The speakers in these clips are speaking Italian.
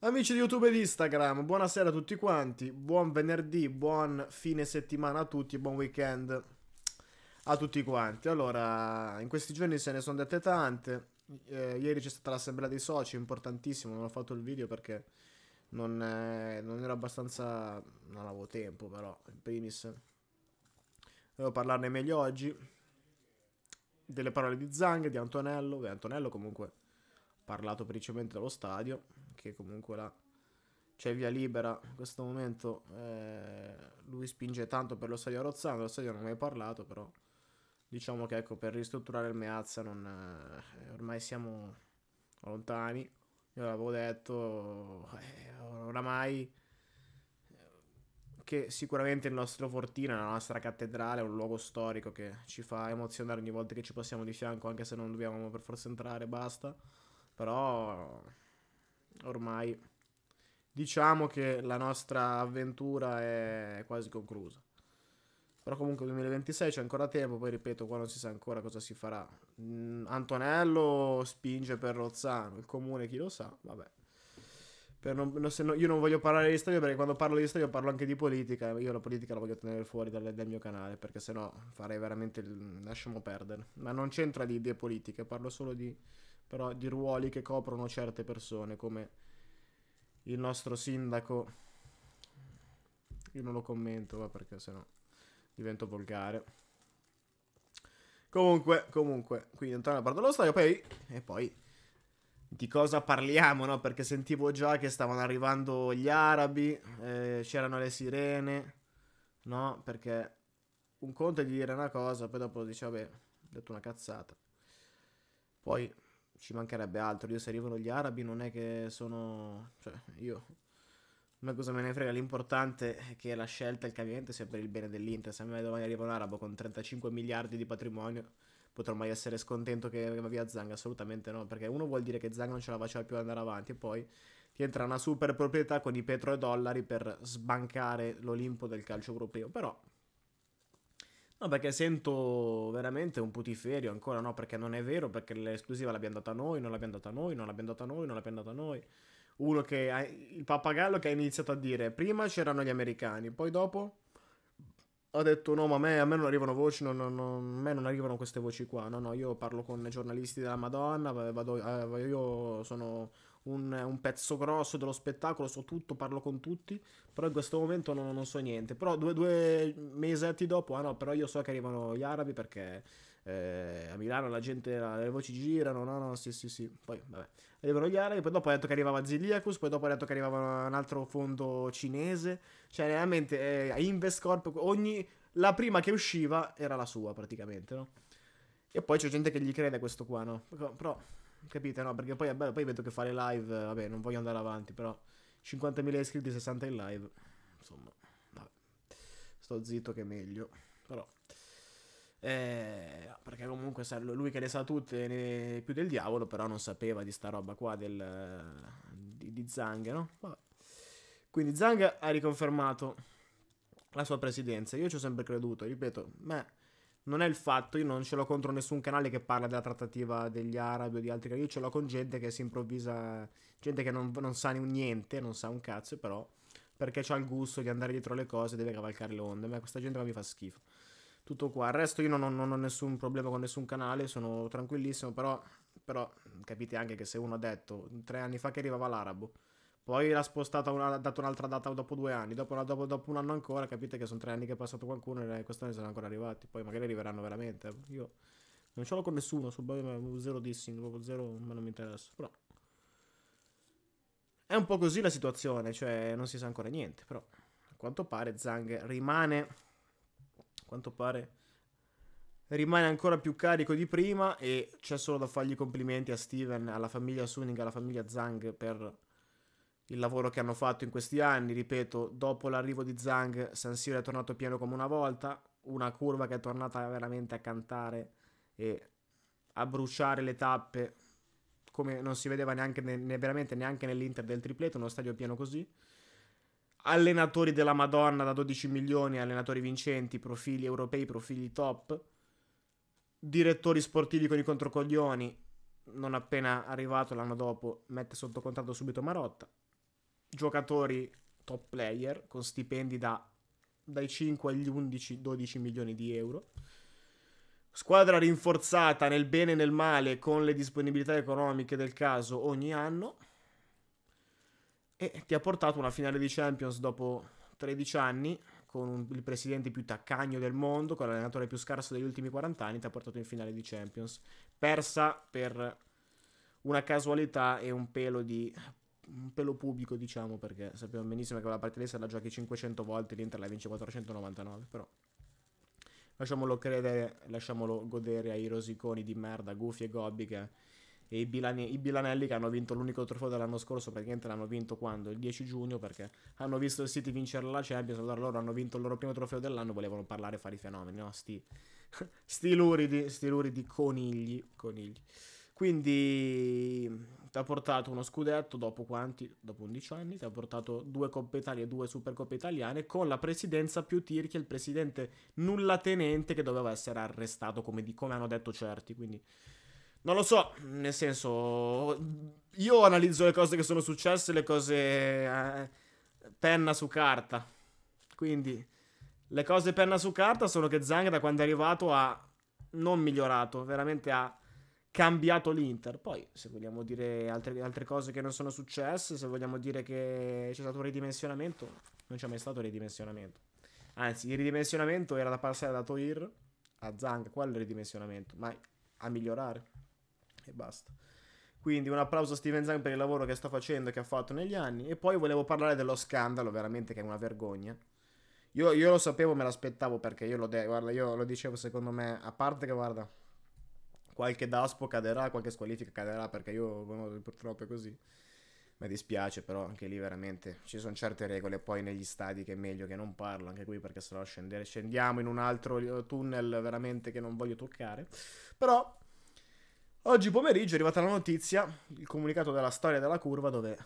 Amici di YouTube e Instagram, buonasera a tutti quanti, buon venerdì, buon fine settimana a tutti, buon weekend a tutti quanti. Allora, in questi giorni se ne sono dette tante, eh, ieri c'è stata l'assemblea dei soci, importantissimo, non ho fatto il video perché non, eh, non era abbastanza... non avevo tempo però, in primis. Devo parlarne meglio oggi, delle parole di Zang, di Antonello, beh Antonello comunque parlato principalmente dello stadio, che comunque là c'è via libera in questo momento. Eh, lui spinge tanto per lo stadio Rozzano, lo stadio non ho mai parlato, però diciamo che ecco, per ristrutturare il Meazza non, eh, ormai siamo lontani. Io l'avevo detto, eh, oramai eh, che sicuramente il nostro fortino, la nostra cattedrale, è un luogo storico che ci fa emozionare ogni volta che ci passiamo di fianco, anche se non dobbiamo per forza entrare, basta però ormai diciamo che la nostra avventura è quasi conclusa. Però comunque 2026 c'è ancora tempo, poi ripeto, qua non si sa ancora cosa si farà. Mm, Antonello spinge per Rozzano, il comune chi lo sa, vabbè. Non, no, io non voglio parlare di storia perché quando parlo di storia parlo anche di politica. Io la politica la voglio tenere fuori dal, dal mio canale perché sennò farei veramente... Il, lasciamo perdere. Ma non c'entra di idee politiche, parlo solo di però di ruoli che coprono certe persone, come il nostro sindaco. Io non lo commento, ma perché sennò divento volgare. Comunque, comunque, quindi entrare nella parte dello stadio, poi, e poi di cosa parliamo, no? Perché sentivo già che stavano arrivando gli arabi, eh, c'erano le sirene, no? Perché un conto è di dire una cosa, poi dopo dice, vabbè, ho detto una cazzata. Poi ci mancherebbe altro. Io se arrivano gli arabi non è che sono... Cioè, io... Una cosa me ne frega, l'importante è che la scelta, e il cambiamento sia per il bene dell'Inter. Se a me domani arriva un arabo con 35 miliardi di patrimonio, potrò mai essere scontento che va via Zang? Assolutamente no, perché uno vuol dire che Zang non ce la faceva più andare avanti e poi ti entra una super proprietà con i petrodollari per sbancare l'Olimpo del calcio europeo. Però No, perché sento veramente un putiferio ancora, no, perché non è vero, perché l'esclusiva l'abbiamo data noi, non l'abbiamo data noi, non l'abbiamo data noi, non l'abbiamo data noi. Uno che ha, il pappagallo che ha iniziato a dire, prima c'erano gli americani, poi dopo ha detto no, ma a me, a me non arrivano voci, non, non, non, a me non arrivano queste voci qua, no, no, io parlo con giornalisti della Madonna, vado, eh, io sono un, un, pezzo grosso dello spettacolo, so tutto, parlo con tutti, però in questo momento non, non so niente. Però due, due, mesetti dopo, ah no, però io so che arrivano gli arabi perché eh, a Milano la gente, la, le voci girano, no, no, sì, sì, sì, poi vabbè, arrivano gli arabi, poi dopo ha detto che arrivava Ziliacus, poi dopo ha detto che arrivava un altro fondo cinese, cioè realmente, eh, Invescorp, ogni... La prima che usciva era la sua praticamente, no? E poi c'è gente che gli crede questo qua, no? Però Capite? No, perché poi, vabbè, poi vedo che fare live, vabbè, non voglio andare avanti, però 50.000 iscritti, 60 in live. Insomma, vabbè. Sto zitto che è meglio. Però... Eh, perché comunque lui che le sa tutte ne, più del diavolo, però non sapeva di sta roba qua del, di, di Zang, no? Vabbè. Quindi Zang ha riconfermato la sua presidenza. Io ci ho sempre creduto, ripeto, beh, non è il fatto, io non ce l'ho contro nessun canale che parla della trattativa degli arabi o di altri io ce l'ho con gente che si improvvisa, gente che non, non sa niente, non sa un cazzo, però perché ha il gusto di andare dietro le cose deve cavalcare le onde, ma questa gente mi fa schifo. Tutto qua, il resto io non, non, non ho nessun problema con nessun canale, sono tranquillissimo, però, però capite anche che se uno ha detto tre anni fa che arrivava l'arabo, poi l'ha spostata, una, ha dato un'altra data dopo due anni, dopo, una, dopo, dopo, un anno ancora, capite che sono tre anni che è passato qualcuno e eh, quest'anno sono ancora arrivati, poi magari arriveranno veramente. Io non ce l'ho con nessuno, sul Bobby zero dissing, proprio zero, ma non mi interessa, però... È un po' così la situazione, cioè non si sa ancora niente, però a quanto pare Zhang rimane, a quanto pare rimane ancora più carico di prima e c'è solo da fargli complimenti a Steven, alla famiglia Suning, alla famiglia Zhang per il lavoro che hanno fatto in questi anni, ripeto, dopo l'arrivo di Zhang, San Siro è tornato pieno come una volta, una curva che è tornata veramente a cantare e a bruciare le tappe come non si vedeva neanche ne, veramente neanche nell'Inter del tripleto, uno stadio pieno così. Allenatori della Madonna da 12 milioni, allenatori vincenti, profili europei, profili top. Direttori sportivi con i controcoglioni, non appena arrivato l'anno dopo mette sotto contatto subito Marotta giocatori top player con stipendi da, dai 5 agli 11-12 milioni di euro. Squadra rinforzata nel bene e nel male con le disponibilità economiche del caso ogni anno. E ti ha portato una finale di Champions dopo 13 anni con un, il presidente più taccagno del mondo, con l'allenatore più scarso degli ultimi 40 anni, ti ha portato in finale di Champions. Persa per una casualità e un pelo di un pelo pubblico, diciamo, perché sappiamo benissimo che quella parte lì se la giochi 500 volte l'Inter la vince 499, però lasciamolo credere, lasciamolo godere ai rosiconi di merda, Gufi e Gobbi che e i, Bilani, i, Bilanelli che hanno vinto l'unico trofeo dell'anno scorso, praticamente l'hanno vinto quando? Il 10 giugno perché hanno visto il City vincere la Champions, allora loro hanno vinto il loro primo trofeo dell'anno, volevano parlare e fare i fenomeni, no? Sti, sti luridi, sti luridi conigli, conigli. Quindi ti ha portato uno scudetto dopo quanti? Dopo 11 anni, ti ha portato due Coppe Italia e due Supercoppe Italiane con la presidenza più Tirchia, il presidente nullatenente che doveva essere arrestato come, di, come hanno detto certi, quindi... Non lo so, nel senso, io analizzo le cose che sono successe, le cose eh, penna su carta. Quindi, le cose penna su carta sono che Zang da quando è arrivato ha non migliorato, veramente ha cambiato l'Inter. Poi, se vogliamo dire altre, altre, cose che non sono successe, se vogliamo dire che c'è stato un ridimensionamento, non c'è mai stato un ridimensionamento. Anzi, il ridimensionamento era da passare da Toir a Zang, quello è il ridimensionamento, ma a migliorare e basta. Quindi un applauso a Steven Zang per il lavoro che sta facendo e che ha fatto negli anni. E poi volevo parlare dello scandalo, veramente che è una vergogna. Io, io lo sapevo, me l'aspettavo perché io lo, de- guarda, io lo dicevo secondo me, a parte che guarda, qualche daspo caderà, qualche squalifica caderà perché io no, boh, purtroppo è così. Mi dispiace però anche lì veramente ci sono certe regole poi negli stadi che è meglio che non parlo anche qui perché sennò scendere scendiamo in un altro eh, tunnel veramente che non voglio toccare. Però oggi pomeriggio è arrivata la notizia, il comunicato della storia della curva dove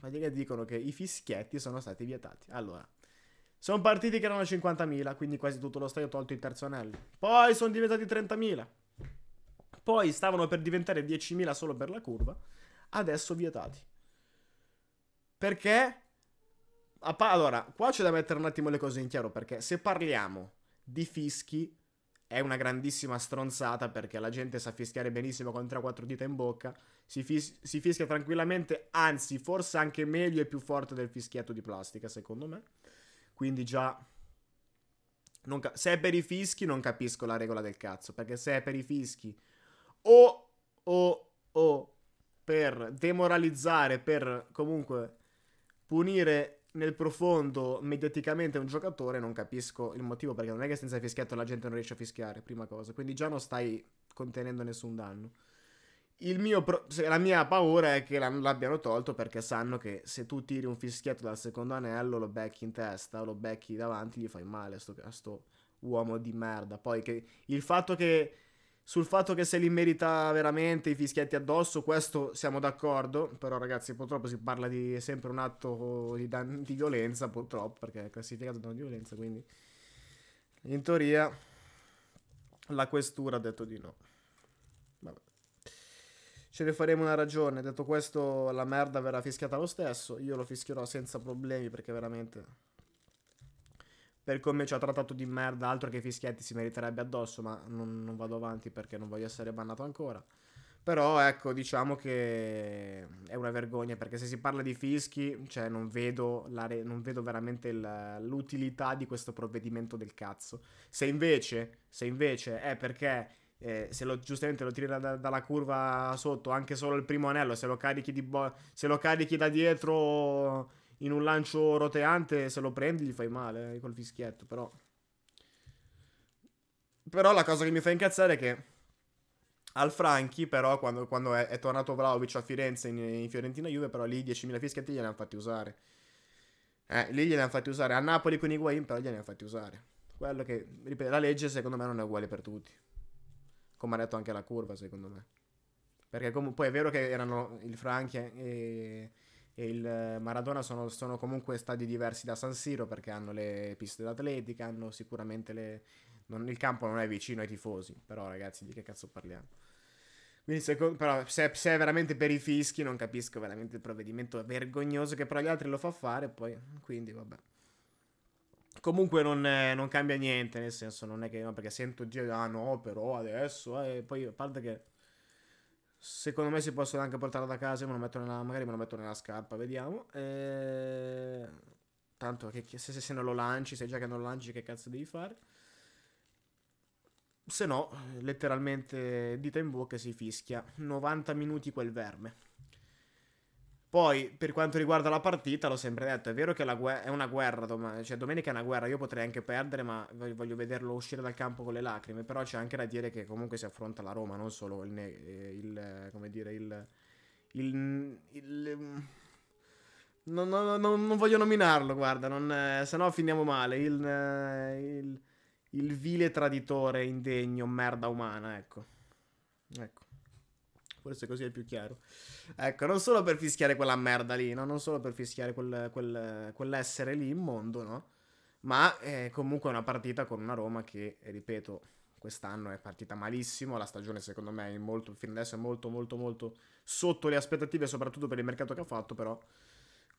pratica dicono che i fischietti sono stati vietati. Allora, sono partiti che erano 50.000, quindi quasi tutto lo stadio tolto il terzo anello. Poi sono diventati 30.000 poi stavano per diventare 10.000 solo per la curva, adesso vietati. Perché? Allora, qua c'è da mettere un attimo le cose in chiaro, perché se parliamo di fischi è una grandissima stronzata perché la gente sa fischiare benissimo con 3-4 dita in bocca, si, fis- si, fischia tranquillamente, anzi forse anche meglio e più forte del fischietto di plastica secondo me. Quindi già... Ca- se è per i fischi non capisco la regola del cazzo, perché se è per i fischi o, o, o per demoralizzare, per comunque punire nel profondo mediaticamente un giocatore, non capisco il motivo perché non è che senza fischietto la gente non riesce a fischiare, prima cosa, quindi già non stai contenendo nessun danno. Pro- la mia paura è che l'abbiano tolto perché sanno che se tu tiri un fischietto dal secondo anello lo becchi in testa, o lo becchi davanti, gli fai male a sto, sto uomo di merda. Poi che il fatto che sul fatto che se li merita veramente i fischietti addosso, questo siamo d'accordo, però ragazzi purtroppo si parla di sempre un atto di, dan- di violenza, purtroppo, perché è classificato da violenza, quindi in teoria la questura ha detto di no. Vabbè. Ce ne faremo una ragione, detto questo la merda verrà fischiata lo stesso, io lo fischierò senza problemi perché veramente per come ci ha trattato di merda, altro che fischietti si meriterebbe addosso, ma non, non vado avanti perché non voglio essere bannato ancora. Però ecco, diciamo che è una vergogna perché se si parla di fischi, cioè non vedo, re- non vedo veramente l- l'utilità di questo provvedimento del cazzo. Se invece, se invece è perché eh, se lo, giustamente lo tiri da, dalla curva sotto anche solo il primo anello, se lo carichi, bo- se lo carichi da dietro in un lancio roteante se lo prendi gli fai male eh, col fischietto, però... Però la cosa che mi fa incazzare è che al Franchi, però, quando, quando è, è, tornato Vlaovic a Firenze in, in Fiorentina-Juve, però lì 10.000 fischietti gliene hanno fatti usare. Eh, lì gliene hanno fatti usare. A Napoli con Higuain, però, gliene hanno fatti usare. Quello che, ripeto, la legge secondo me non è uguale per tutti. Come ha detto anche la curva, secondo me. Perché poi è vero che erano il Franchi e e il Maradona sono, sono, comunque stadi diversi da San Siro perché hanno le piste d'atletica, hanno sicuramente le... Non, il campo non è vicino ai tifosi, però ragazzi di che cazzo parliamo? Quindi se, però, se, se, è veramente per i fischi non capisco veramente il provvedimento vergognoso che però gli altri lo fa fare e poi, quindi vabbè. Comunque non, eh, non cambia niente, nel senso non è che no, perché sento dire, ah no, però adesso, eh, poi a parte che Secondo me si possono anche portare da casa, me nella, magari me lo metto nella scarpa, vediamo. E... Eh, tanto che se, se, se, non lo lanci, se già che non lo lanci, che cazzo devi fare? Se no, letteralmente dita in bocca si fischia. 90 minuti quel verme. Poi, per quanto riguarda la partita, l'ho sempre detto, è vero che è una guerra domani, cioè domenica è una guerra, io potrei anche perdere, ma voglio vederlo uscire dal campo con le lacrime, però c'è anche da dire che comunque si affronta la Roma, non solo il, eh, il come dire, il... il, il mm, non, non, non, non, voglio nominarlo, guarda, non, eh, se no finiamo male, eh, il, il vile traditore indegno, merda umana, ecco. Ecco. Forse così è più chiaro. Ecco, non solo per fischiare quella merda lì, no? Non solo per fischiare quel, quel, quell'essere lì immondo, no? Ma eh, comunque è una partita con una Roma che, eh, ripeto, quest'anno è partita malissimo. La stagione, secondo me, è molto, fino adesso è molto, molto, molto sotto le aspettative, soprattutto per il mercato che ha fatto, però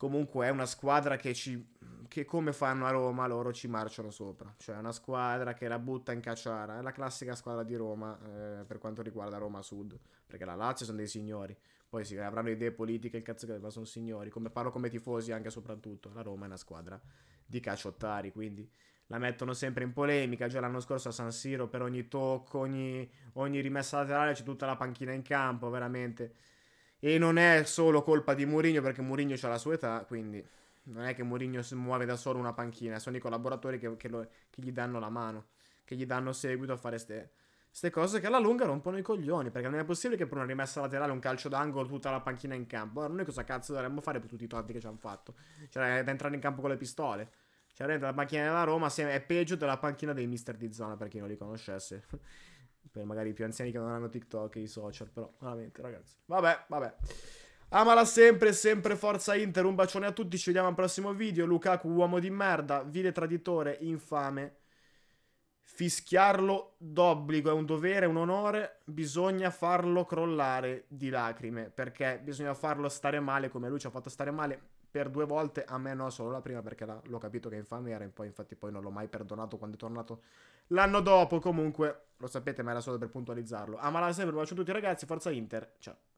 comunque è una squadra che, ci, che come fanno a Roma loro ci marciano sopra. Cioè è una squadra che la butta in cacciara. È la classica squadra di Roma eh, per quanto riguarda Roma Sud. Perché la Lazio sono dei signori. Poi sì, avranno idee politiche, il cazzo che ma sono signori. Come parlo come tifosi anche e soprattutto. La Roma è una squadra di cacciottari, quindi la mettono sempre in polemica. Già l'anno scorso a San Siro per ogni tocco, ogni, ogni rimessa laterale c'è tutta la panchina in campo, veramente e non è solo colpa di Mourinho perché Mourinho ha la sua età, quindi non è che Mourinho si muove da solo una panchina, sono i collaboratori che, che, lo, che gli danno la mano, che gli danno seguito a fare ste, ste cose che alla lunga rompono i coglioni, perché non è possibile che per una rimessa laterale, un calcio d'angolo, tutta la panchina in campo. Ora noi cosa cazzo dovremmo fare per tutti i torti che ci hanno fatto? Cioè, da entrare in campo con le pistole. Cioè, la panchina della Roma è peggio della panchina dei mister di zona, per chi non li conoscesse per magari i più anziani che non hanno TikTok e i social, però veramente ragazzi. Vabbè, vabbè. Amala sempre, sempre forza Inter, un bacione a tutti, ci vediamo al prossimo video. Lukaku, uomo di merda, vile traditore, infame. Fischiarlo d'obbligo è un dovere, un onore, bisogna farlo crollare di lacrime, perché bisogna farlo stare male come lui ci ha fatto stare male per due volte, a me no, solo la prima perché l'ho capito che infame era, poi infatti poi non l'ho mai perdonato quando è tornato l'anno dopo, comunque, lo sapete, ma era solo per puntualizzarlo. Amala ah, sempre, bacio a tutti ragazzi, forza Inter, ciao.